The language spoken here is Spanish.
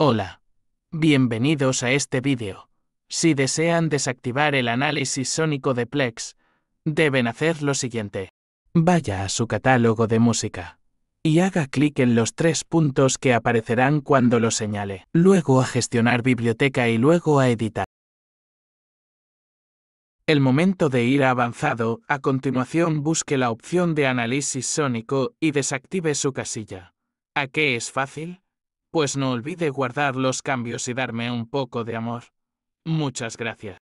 Hola. Bienvenidos a este vídeo. Si desean desactivar el análisis sónico de Plex, deben hacer lo siguiente. Vaya a su catálogo de música y haga clic en los tres puntos que aparecerán cuando lo señale. Luego a gestionar biblioteca y luego a editar. El momento de ir a avanzado, a continuación busque la opción de análisis sónico y desactive su casilla. ¿A qué es fácil? pues no olvide guardar los cambios y darme un poco de amor. Muchas gracias.